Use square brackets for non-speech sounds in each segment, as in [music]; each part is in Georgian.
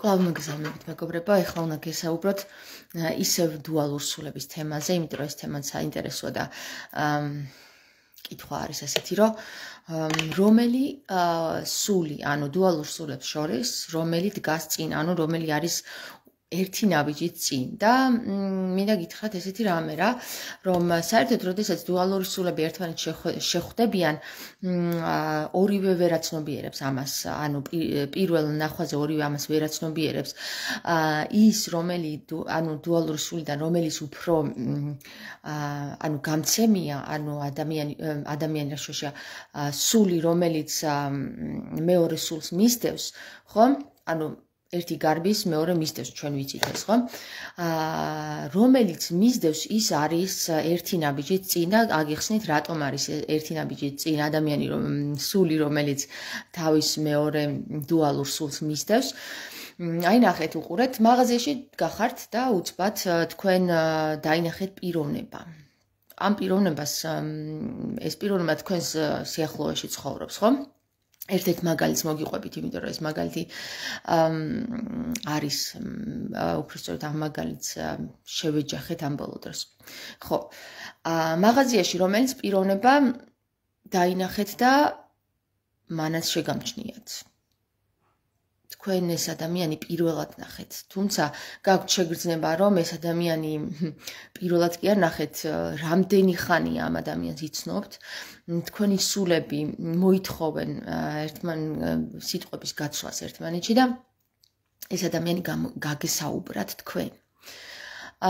კლავ მოგზავნებით მეგობრებო, ახლა უნდა გესაუბროთ ისევ დუალურ სულების თემაზე, იმიტომ რომ ეს თემაც საინტერესოა და კითხვა არის ასეთი, რომ რომელი სული, ანუ დუალურ სულებს შორის, რომელი დგას წინ, ანუ რომელი არის ერთი ნაბიჯით წინ და მინდა გითხრათ ესეთი რამე რა რომ საერთოდ როდესაც დუალური სულები ერთმანეთ შეხვდებიან ორივე ვერაცნობიერებს ამას ანუ პირველ ნახვაზე ორივე ამას ვერაცნობიერებს ის რომელი ანუ დუალური სულიდან რომელიც უფრო ანუ გამცემია ანუ ადამიანი ადამიანი რა შეშა სული რომელიც მეორე სულს მისდევს ხო ანუ ერთი გარბის მეორე მისდევს ჩვენ ვიცით ეს ხო აა რომელიც მისდევს ის არის ერთი ნაბიჯი წინა აგიხსნით რატომ არის ერთი ნაბიჯი წინა ადამიანი რომ სული რომელიც თავის მეორე დუალურ სულს მისდევს აი ნახეთ უყურეთ მაღაზიაში გახართ და უცბად თქვენ დაინახეთ პიროვნება ამ პიროვნებას ეს პიროვნება თქვენს სიახლოვეში ცხოვრობს ხო ერთ-ერთ მაგალითს მოგიყვებით, იმიტომ რომ ეს მაგალითი არის უფრო სწორედ ამ მაგალითს შევეჯახეთ ამ ბოლო დროს. ხო. აა მაღაზიაში რომელიც პიროვნება დაინახეთ და მანაც შეგამჩნიათ. თქვენ ეს ადამიანი პირველად ნახეთ. თუმცა გაქვთ შეგრძნება, რომ ეს ადამიანი პირველად კი არ ნახეთ, რამდენი ხანია ამ ადამიანს იცნობთ. თქვენი სულები მოითხოვენ ერთმან სიტყვების გაცვლას ერთმანეთში და ეს ადამიანი გაგესაუბრათ თქვენ.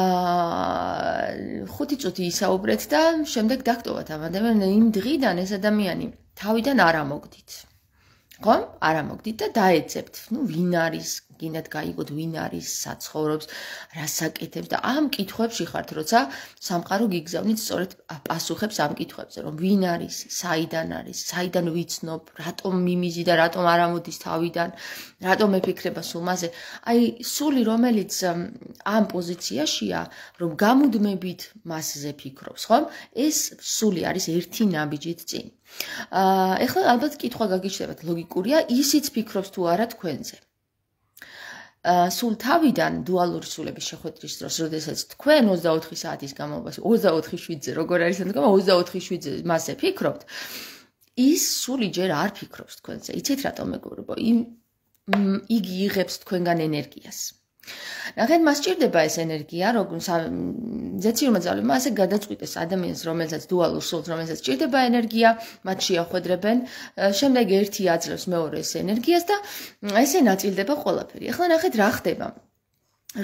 აა ხუთი წუთი ისაუბრეთ და შემდეგ დაგტოვოთ ამ ადამიანს იმ დღიდან ეს ადამიანი თავიდან არ ამოგდით. ხო? არ ამოგდით და დაეცებთ. ნუ ვინ არის, გინდათ გაიგოთ ვინ არის საცხოვრობს, რასაკეთებს და ამ კითხვებში ხართ, როცა სამყარო გიგზავნით სწორედ პასუხებს ამ კითხვებზე, რომ ვინ არის, საიდან არის, საიდან ვიცნობ, რატომ მიმიზი და რატომ არ ამოდის თავიდან, რატომ ეფიქრება სულ მასე. აი, სული რომელიც ამ პოზიციაშია, რომ გამუდმებით მასზე ფიქრობს, ხომ? ეს სული არის ერთი ნაბიჯით წინ. აა, ეხლა ალბათ კითხვა გაგიჩნდება, ლოგიკურია, ისიც ფიქრობს თუ არა თქვენზე. სულ თავიდან დუალური სულების შეხვედრის დროს, როდესაც თქვენ 24 საათის განმავლობაში 24/7-ზე როგორ არის ამ თქმა 24/7-ზე მასე ფიქრობთ, ის სული ჯერ არ ფიქრობს თქვენზე. იცით რატომ მეგობრებო? იმ იგი იღებს თქვენგან ენერგიას. რაღაც მას ჭირდება ეს ენერგია, როგორც ზეციურმა ძალებმა ასე გადაწყვიტეს ადამიანს, რომელსაც დუალურ სულს, რომელსაც ჭირდება ენერგია, მათ შეახვედრებენ, შემდეგ ერთი აძლევს მეორეს ენერგიას და ესე ნაწილდება ყველაფერი. ახლა ნახეთ რა ხდება.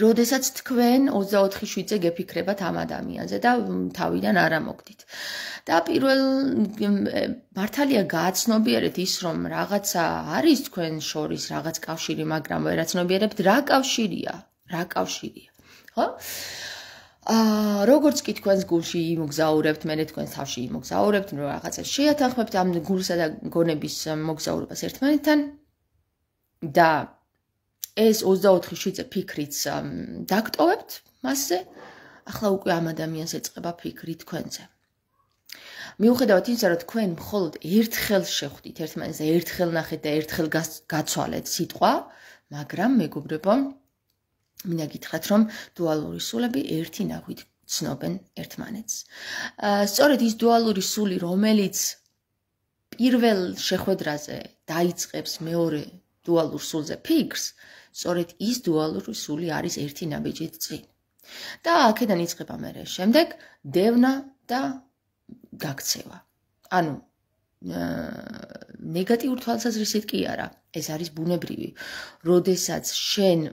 როდესაც თქვენ 24/7-ზე გეფიქრებათ ამ ადამიანზე და თავიდან არ ამოგდით. და პირველ მართალია გააცნობიერეთ ის რომ რაღაცა არის თქვენ შორის რაღაც კავშირი, მაგრამ ვერ აცნობიერებთ რა კავშირია, რა კავშირია. ხო? აა როგორც კი თქვენს გულში იმგზაურებთ, მე თქვენს თავში იმგზაურებთ, რომ რაღაცას შეათანხმებთ ამ გულსა და გონების მოგზაურობას ერთმანეთთან და ეს 24 შიწე ფიქრიც დაგტოვებთ მასზე. ახლა უკვე ამ ადამიანს ეწება ფიქრი თქვენზე. მიუხედავად იმისა, რომ თქვენ მხოლოდ ერთხელ შეხვდით ერთმანეთზე, ერთხელ ნახეთ და ერთხელ გაცვალეთ სიტყვა, მაგრამ მეგობრებო, მინდა გითხრათ, რომ დუალური სულები ერთი ნახვით ცნობენ ერთმანეთს. აა სწორედ ის დუალური სული, რომელიც პირველ შეხვედრაზე დაიწყებს მეორე დუალურ სულზე ფიქრს, სწორედ ის დუალური სული არის ერთი ნაბიჯი წინ. და აქედან იწყება მე შემდეგ დევნა და გაქცევა. ანუ ნეგატიურ თვალსაზრისით კი არა, ეს არის ბუნებრივი. როდესაც შენ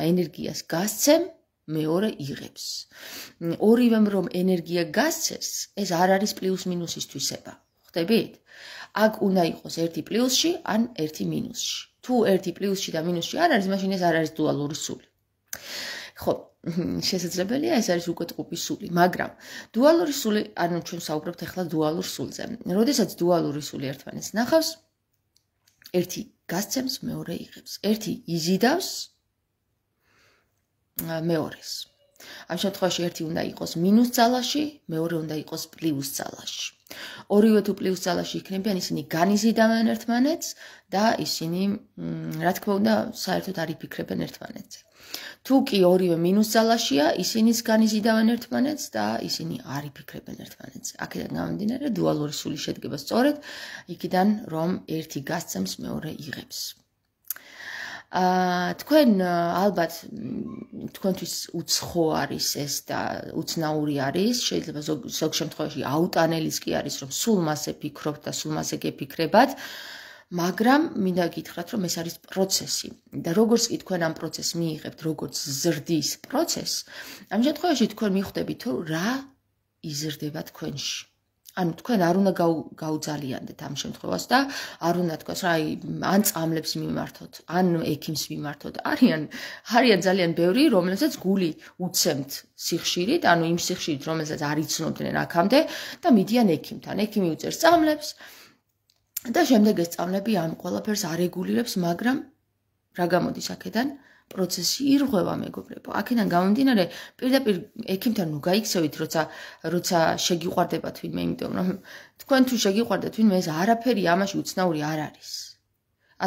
ენერგიას გასცემ, მეორე იღებს. ორივემ რომ ენერგია გასცეს, ეს არ არის პლუს მინუსის თვისება. ხვდებით? აქ უნდა იყოს ერთი პლუსში ან ერთი მინუსში. თუ 1 პლუსში და მინუსში არ არის, მაშინ ეს არ არის დუალური სული. ხო, [laughs] შესაძლებელია ეს არის უკვე ტყუპის სული, მაგრამ დუალური სული, ანუ ჩვენ საუბრობთ ახლა დუალურ სულზე. როდესაც დუალური სული ერთმანეთს ნახავს, ერთი გასცემს, მეორე იღებს. ერთი იზიდავს მეორეს. ამ შემთხვევაში ერთი უნდა იყოს მინუს ძალაში, მეორე უნდა იყოს პლუს ძალაში. ორივე თუ პლუს ძალაში იქნებიან, ისინი განიზიდავენ ერთმანეთს და ისინი, რა თქმა უნდა, საერთოდ არ იფიქრებენ ერთმანეთზე. თუ კი ორივე მინუს ძალაშია, ისინიც განიზიდავენ ერთმანეთს და ისინი არ იფიქრებენ ერთმანეთს. აქედან გამომდინარე, დუალური სული შედგება სწორედ იქიდან, რომ ერთი გასცემს, მეორე იღებს. აა თქვენ ალბათ თქვენთვის უცხო არის ეს და უცნაური არის შეიძლება ზოგ შემთხვევაში აუტანელის კი არის რომ სულ მასე ფიქრობ და სულ მასე გეფიქრებათ მაგრამ მინდა გითხრათ რომ ეს არის პროცესი და როგორც კი თქვენ ამ პროცესს მიიღებთ როგორც ზრდის პროცესს ამ შემთხვევაში თქვენ მიხვდებით რა იზრდება თქვენში ანუ თქვენ არ უნდა გაუძალიანდეთ ამ შემთხვევას და არ უნდა თქოს რა ან წამლებს მიმართოთ ან ექიმს მიმართოთ არიან არიან ძალიან ბევრი რომელსაც გული უცემთ სიხშირით ანუ იმ სიხშირით რომელსაც არ იცნობდნენ აქამდე და მიდიან ექიმთან ექიმი უწერს წამლებს და შემდეგ ეს წამლები ამ ყველაფერს არეგულირებს მაგრამ რა გამოდის აქედან პროცესი ირღვევა მეგობრებო. აქედან გამომდინარე, პირდაპირ ექიმთან ნუ გაიქცევით, როცა როცა შეგიყვარდება თვითმე, იმიტომ რომ თქვენ თუ შეგიყვარდეთ თვითმე, ეს არაფერი ამაში უცნაური არ არის.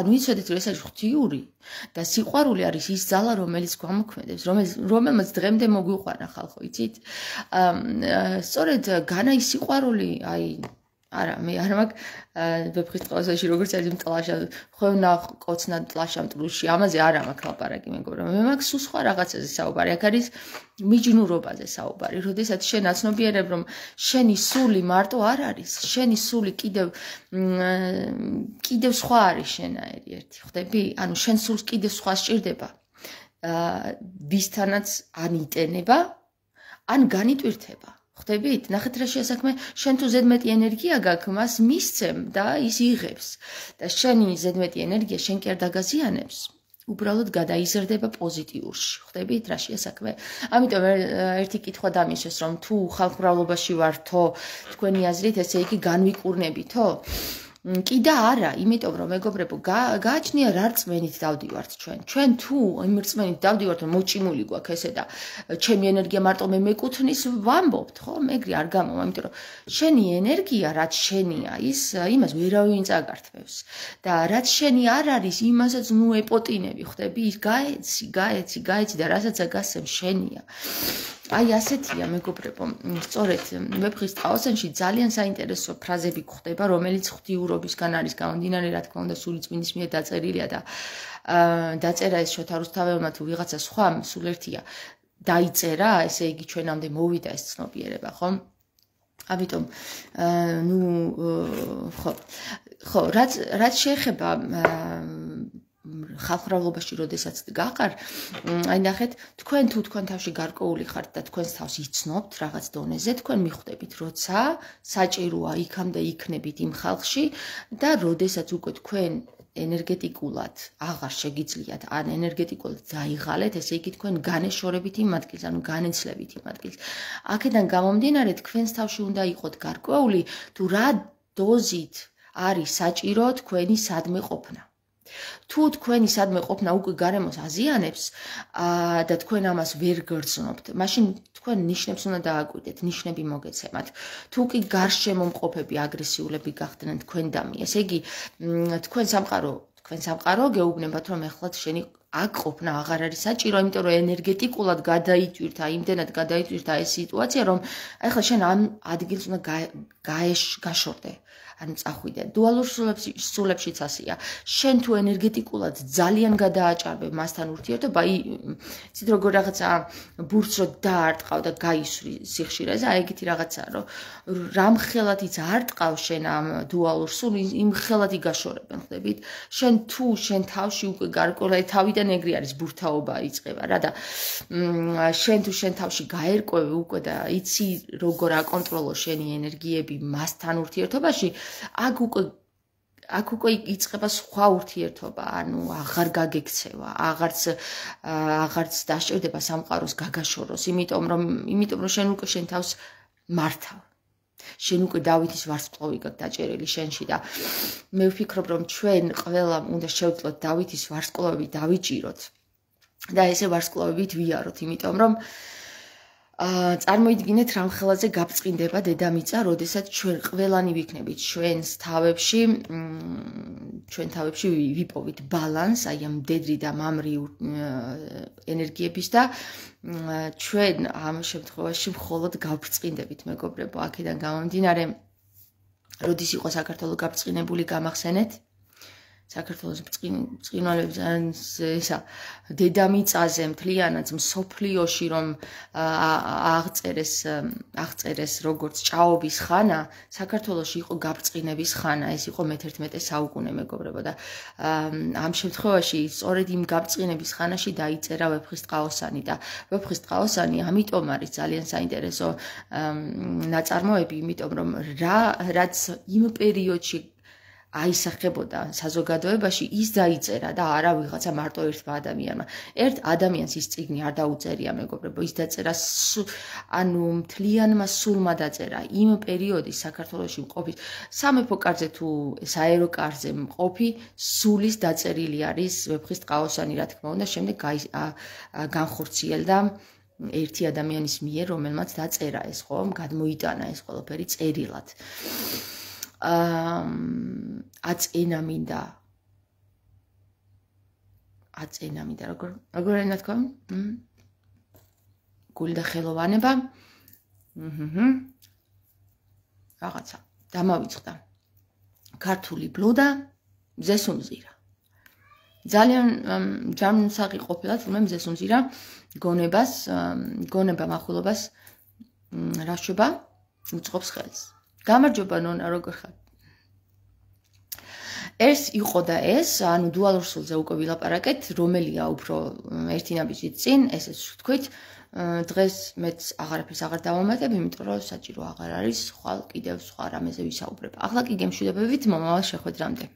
ანუ იცოდეთ, რომ ეს არის ღთიური და სიყვარული არის ის ძალა, რომელიც გამოქმედებს, რომელიც რომელიც დღემდე მოგვიყვანა ხალხო, იცით? აა სწორედ განა ის სიყვარული, აი არა მე არ მაქვს ვებფრის წყალსაში როგორც არის მტლაშა ხო ნახოცნა მტლაშა მტრუში ამაზე არ ამაქვს ლაპარაკი მეგობრო მე მაქვს სულ სხვა რაღაცაზე საუბარი აქ არის მიჯნურობაზე საუბარი როდესაც შენ აცნობიერებ რომ შენი სული მარტო არ არის შენი სული კიდევ კიდევ სხვა არის შენაერი ერთი ხვდები ანუ შენ სულს კიდევ სხვა სჭირდება ვისთანაც ანიტენება ან განიტვირთება ხდებით? ნახეთ რა შეასაქმე, შენ თუ ზედმეტი ენერგია გაქვს, მას მისცემ და ის იღებს. და შენი ზედმეტი ენერგია შენ კი არ დაგაზიანებს. უბრალოდ გადაიზრდება პოზიტიურში. ხდებით? რა შეასაქმე? ამიტომ ერთი კითხვა დამისვეს, რომ თუ ხალხურალობაში ვართო, თქვენი აზრით, ესე იგი განვიკურნებითო? აა კი და არა, იმიტომ რომ მეგობრებო, გააჩნია რა რწმენით დავდივართ ჩვენ. ჩვენ თუ იმ რწმენით დავდივართ, რომ მოჭიმული გვაქვს ესე და ჩემი ენერგია მარტო მე მეკუთვნის, ვამბობთ, ხო? მეგრე არ გამომა, იმიტომ რომ შენი ენერგია რაც შენია, ის იმას ვერავინ წაგართმევს. და რაც შენი არ არის, იმასაც ნუ ეპოტინები ხდები, ის გაეცი, გაეცი, გაეცი და რასაცა გასცემ შენია. აი ასეთია მეგობრებო სწორედ ვებხის თავსენში ძალიან საინტერესო ფრაზები გვხვდება რომელიც ღვთიურობისგან არის გამომდინარე რა თქმა უნდა სული წმინდის მიერ დაწერილია და დაწერა ეს შოთა რუსთაველმა თუ ვიღაცა სხვა სულ ერთია დაიწერა ესე იგი ჩვენამდე მოვიდა ეს ცნობიერება ხო აბიტომ ნუ ხო ხო რაც რაც შეეხება ხალხრავლობაში როდესაც გაყარ, აი ნახეთ, თქვენ თუ თქვენ თავში გარკვეული ხართ და თქვენ თავს იცნობთ რაღაც დონეზე, თქვენ მიხვდებით, როცა საჭიროა იქამდე იქნებით იმ ხალხში და როდესაც უკვე თქვენ ენერგეტიკულად აღარ შეგიძლიათ, ან ენერგეტიკულად დაიღალეთ, ესე იგი თქვენ განეშორებით იმ ადგილს, ანუ განეცლებით იმ ადგილს. აქედან გამომდინარე, თქვენს თავში უნდა იყოთ გარკვეული, თუ რა დოზით არის საჭირო თქვენი სადმე ყოფნა. თუ თქვენი სადმე ყოფნა უკვე გარემოს აზიანებს და თქვენ ამას ვერ გრძნობთ, მაშინ თქვენ ნიშნებს უნდა დააკვირდეთ, ნიშნები მოგეცემათ. თუ კი გარშემო მყოფები აგრესიულები გახდნენ თქვენ დამი, ესე იგი თქვენ სამყარო, თქვენ სამყარო გეუბნებათ რომ ეხლა შენი აქ ყოფნა აღარ არის საჭირო, იმიტომ რომ ენერგეტიკულად გადაიჭვირთა, იმდენად გადაიჭვირთა ეს სიტუაცია, რომ ეხლა შენ ამ ადგილს უნდა გაეშ გაშორდე. ან წახვიდეთ დუალურ სულებში სულებშიც ასეა შენ თუ ენერგეტიკულად ძალიან გადააჭარბე მასთან ურთიერთობა აი ცით როგორ რაღაცა ბურთს რო დაარტყავ და გაისვრი სიხშირეზე აი ეგეთი რაღაცა რომ რამ ხელათიც არტყავ შენ ამ დუალურ სული იმ ხელათი გაშორებენ ხდებით შენ თუ შენ თავში უკვე გარკვეული თავიდან ეგრე არის ბურთაობა იწება რა და შენ თუ შენ თავში გაერკვევი უკვე და იცი როგორ აკონტროლო შენი ენერგიები მასთან ურთიერთობაში აგ უკვე აქ უკვე იწება სხვა ურთიერთობა, ანუ აღარ გაგექცევა, აღარც აღარც დაშერდება სამყაროს გაგაშოროს, იმიტომ რომ იმიტომ რომ შენ უკვე შენ თავს მართავ. შენ უკვე დავითის ვარსკვლავი გაქვს დაჭერილი შენში და მე ვფიქრობ რომ ჩვენ ყველამ უნდა შევძლოთ დავითის ვარსკვლავები დავიჭიროთ და ესე ვარსკვლავებით ვიაროთ, იმიტომ რომ აა აა წარმოიდგინეთ რამ ხელაზე გაფწინდება დედამიწა, როდესაც ჩვენ ყველანი ვიქნებით ჩვენს თავებში, ჩვენ თავებში ვიპოვით ბალანს, აი ამ დედრი და მამრი ენერგიების და ჩვენ ამ შემთხვევაში მხოლოდ გაფწინდებით, მეგობრებო, აქედან გამომდინარე, როდის იყო საქართველოს გაფწინებული გამახსენეთ 2019 საქართველოს წინვალებს ესა დედამიწაზე მთლიანად მსოფლიოში რომ აღწერეს აღწერეს როგორც ჭაობის ხანა, საქართველოსი იყო გაბწინების ხანა, ეს იყო მე-11 საუკუნე მეგობრებო და ამ შემთხვევაში სწორედ იმ გაბწინების ხანაში დაიწერა ვეფხისტყაოსანი და ვეფხისტყაოსანი ამიტომ არის ძალიან საინტერესო ნაწარმოები, იმიტომ რომ რა რაც იმ პერიოდში აისახებოდა საზოგადოებაში ის დაიწერა და არა ვიღაცა მარტო ერთმა ადამიანმა. ერთ ადამიანს ის წიგნი არ დაუწერია მეგობრებო, ის დაწერა ანუ მთლიანმა სულმა დაწერა იმ პერიოდის საქართველოსში მყოფი სამეფო კარზე თუ საერო კარზე მყოფი სულის დაწერილი არის ვეფხის ტყაოსანი რა თქმა უნდა, შემდეგ განხორციელდა ერთი ადამიანის მიერ, რომელმაც დაწერა ეს ხო, გადმოიტანა ეს ყველაფერი წერილად. აწენა მინდა აწენა მინდა როგორ როგორ ენა თქო გულდა ხელოვანება აჰა რაღაცა დამავიწყდა ქართული ბლუდა ზესუნზირა ძალიან ჯამსაღი ყოფილა თუმცა ზესუნზირა გონებას გონება მახულობას რაშובה უწყობს ხელს გამარჯობა ნონა როგორ ხარ ეს იყო და ეს ანუ დუალურ სულზე უკვე ვილაპარაკეთ რომელია უფრო ერთი ნაბიჯი წინ ესე თქვით დღეს მეც აღარაფერს აღარ დავამატებ იმიტომ რომ საჭირო აღარ არის ხვალ კიდევ სხვა რამეზე ვისაუბრებ ახლა კი გემშვიდობებით მომავალ შეხვედრამდე